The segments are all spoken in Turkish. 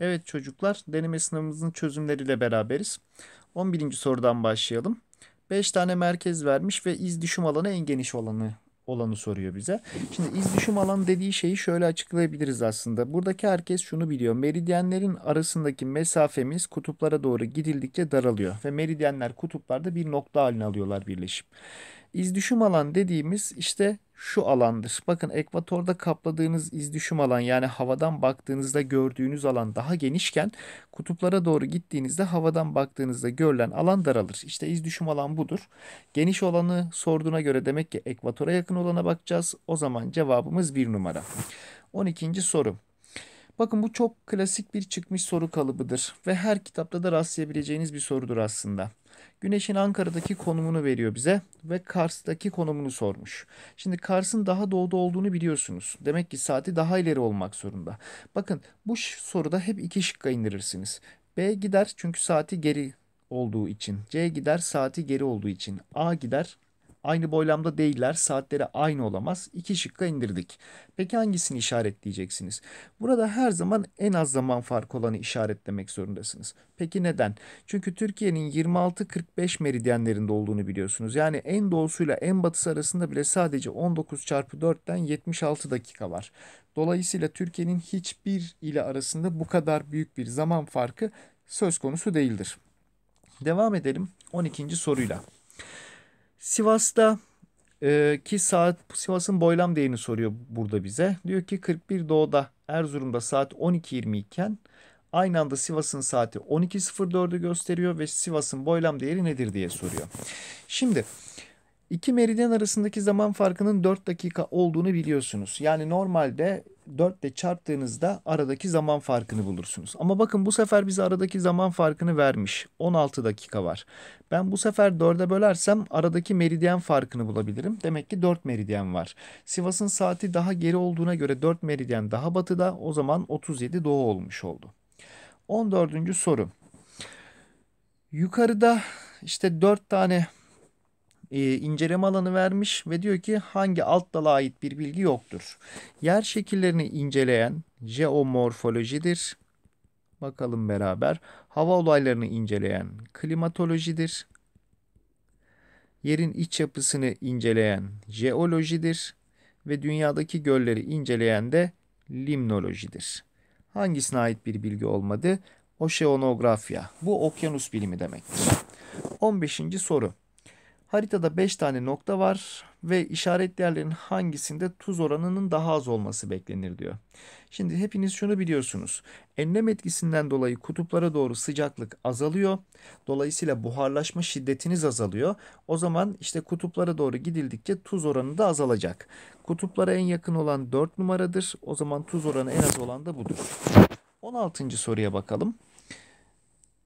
Evet çocuklar, deneme sınavımızın çözümleriyle beraberiz. 11. sorudan başlayalım. 5 tane merkez vermiş ve iz düşüm alanı en geniş olanı olanı soruyor bize. Şimdi iz düşüm alanı dediği şeyi şöyle açıklayabiliriz aslında. Buradaki herkes şunu biliyor. Meridyenlerin arasındaki mesafemiz kutuplara doğru gidildikçe daralıyor ve meridyenler kutuplarda bir nokta haline alıyorlar birleşip. İz düşüm alan dediğimiz işte şu alandır. Bakın ekvatorda kapladığınız izdüşüm alan yani havadan baktığınızda gördüğünüz alan daha genişken kutuplara doğru gittiğinizde havadan baktığınızda görülen alan daralır. İşte izdüşüm alan budur. Geniş olanı sorduğuna göre demek ki ekvatora yakın olana bakacağız. O zaman cevabımız bir numara. 12. soru. Bakın bu çok klasik bir çıkmış soru kalıbıdır ve her kitapta da rastlayabileceğiniz bir sorudur aslında. Güneş'in Ankara'daki konumunu veriyor bize ve Kars'taki konumunu sormuş. Şimdi Kars'ın daha doğuda olduğunu biliyorsunuz. Demek ki saati daha ileri olmak zorunda. Bakın bu soruda hep iki şıkka indirirsiniz. B gider çünkü saati geri olduğu için. C gider saati geri olduğu için. A gider Aynı boylamda değiller. Saatleri aynı olamaz. İki şıkka indirdik. Peki hangisini işaretleyeceksiniz? Burada her zaman en az zaman farkı olanı işaretlemek zorundasınız. Peki neden? Çünkü Türkiye'nin 26-45 meridyenlerinde olduğunu biliyorsunuz. Yani en doğusuyla en batısı arasında bile sadece 19 çarpı 4'ten 76 dakika var. Dolayısıyla Türkiye'nin hiçbir ile arasında bu kadar büyük bir zaman farkı söz konusu değildir. Devam edelim 12. soruyla. Sivas'ta e, ki saat Sivas'ın boylam değerini soruyor burada bize. Diyor ki 41 doğuda Erzurum'da saat 12.20 iken aynı anda Sivas'ın saati 12.04'ü gösteriyor ve Sivas'ın boylam değeri nedir diye soruyor. Şimdi İki meridyen arasındaki zaman farkının 4 dakika olduğunu biliyorsunuz. Yani normalde 4 ile çarptığınızda aradaki zaman farkını bulursunuz. Ama bakın bu sefer bize aradaki zaman farkını vermiş. 16 dakika var. Ben bu sefer 4'e bölersem aradaki meridyen farkını bulabilirim. Demek ki 4 meridyen var. Sivas'ın saati daha geri olduğuna göre 4 meridyen daha batıda. O zaman 37 doğu olmuş oldu. 14. soru. Yukarıda işte 4 tane e, inceleme alanı vermiş ve diyor ki hangi alt dala ait bir bilgi yoktur. Yer şekillerini inceleyen jeomorfolojidir. Bakalım beraber. Hava olaylarını inceleyen klimatolojidir. Yerin iç yapısını inceleyen jeolojidir ve dünyadaki gölleri inceleyen de limnolojidir. Hangisine ait bir bilgi olmadı? Oşeonografya. Bu okyanus bilimi demektir. 15. soru. Haritada 5 tane nokta var ve işaret değerlerinin hangisinde tuz oranının daha az olması beklenir diyor. Şimdi hepiniz şunu biliyorsunuz. Enlem etkisinden dolayı kutuplara doğru sıcaklık azalıyor. Dolayısıyla buharlaşma şiddetiniz azalıyor. O zaman işte kutuplara doğru gidildikçe tuz oranı da azalacak. Kutuplara en yakın olan 4 numaradır. O zaman tuz oranı en az olan da budur. 16. soruya bakalım.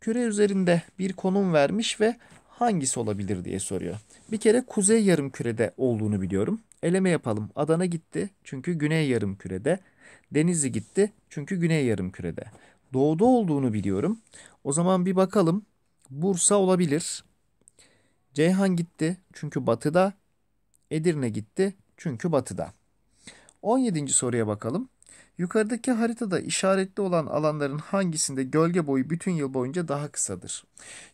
Küre üzerinde bir konum vermiş ve hangisi olabilir diye soruyor. Bir kere kuzey yarım kürede olduğunu biliyorum. Eleme yapalım. Adana gitti çünkü güney yarım kürede. Denizli gitti çünkü güney yarım kürede. Doğuda olduğunu biliyorum. O zaman bir bakalım. Bursa olabilir. Ceyhan gitti çünkü batıda. Edirne gitti çünkü batıda. 17. soruya bakalım. Yukarıdaki haritada işaretli olan alanların hangisinde gölge boyu bütün yıl boyunca daha kısadır?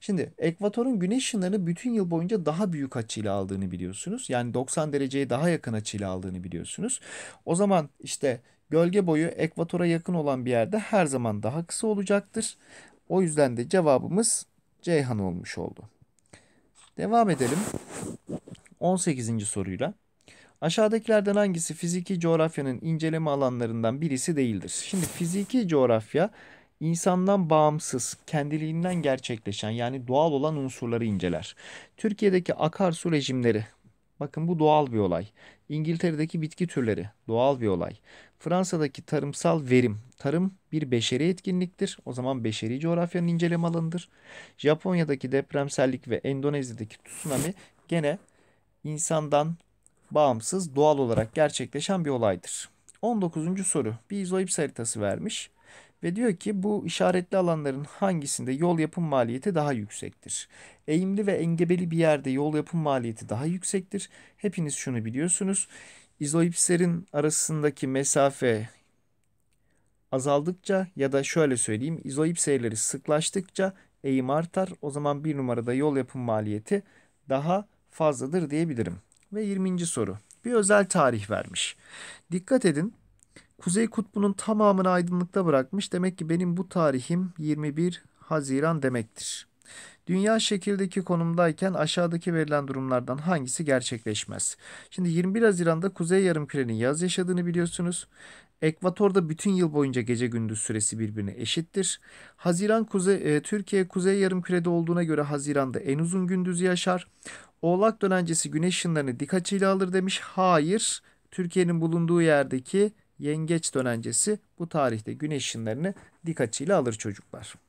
Şimdi ekvatorun güneş ışınlarını bütün yıl boyunca daha büyük açıyla aldığını biliyorsunuz. Yani 90 dereceye daha yakın açıyla aldığını biliyorsunuz. O zaman işte gölge boyu ekvatora yakın olan bir yerde her zaman daha kısa olacaktır. O yüzden de cevabımız Ceyhan olmuş oldu. Devam edelim 18. soruyla. Aşağıdakilerden hangisi fiziki coğrafyanın inceleme alanlarından birisi değildir? Şimdi fiziki coğrafya insandan bağımsız, kendiliğinden gerçekleşen yani doğal olan unsurları inceler. Türkiye'deki akarsu rejimleri, bakın bu doğal bir olay. İngiltere'deki bitki türleri, doğal bir olay. Fransa'daki tarımsal verim, tarım bir beşeri etkinliktir. O zaman beşeri coğrafyanın inceleme alanıdır. Japonya'daki depremsellik ve Endonezya'daki tsunami gene insandan bağımsız doğal olarak gerçekleşen bir olaydır. 19. soru bir izoips haritası vermiş ve diyor ki bu işaretli alanların hangisinde yol yapım maliyeti daha yüksektir? Eğimli ve engebeli bir yerde yol yapım maliyeti daha yüksektir. Hepiniz şunu biliyorsunuz. İzoipslerin arasındaki mesafe azaldıkça ya da şöyle söyleyeyim izoipseyleri sıklaştıkça eğim artar. O zaman bir numarada yol yapım maliyeti daha fazladır diyebilirim. Ve 20. soru. Bir özel tarih vermiş. Dikkat edin. Kuzey kutbunun tamamını aydınlıkta bırakmış. Demek ki benim bu tarihim 21 Haziran demektir. Dünya şekildeki konumdayken aşağıdaki verilen durumlardan hangisi gerçekleşmez? Şimdi 21 Haziran'da Kuzey Yarımküre'nin yaz yaşadığını biliyorsunuz. Ekvatorda bütün yıl boyunca gece gündüz süresi birbirine eşittir. Haziran kuzey, e, Türkiye kuzey yarımkürede olduğuna göre Haziran'da en uzun gündüz yaşar. Oğlak dönencesi güneş ışınlarını dik açıyla alır demiş. Hayır, Türkiye'nin bulunduğu yerdeki yengeç dönencesi bu tarihte güneş ışınlarını dik açıyla alır çocuklar.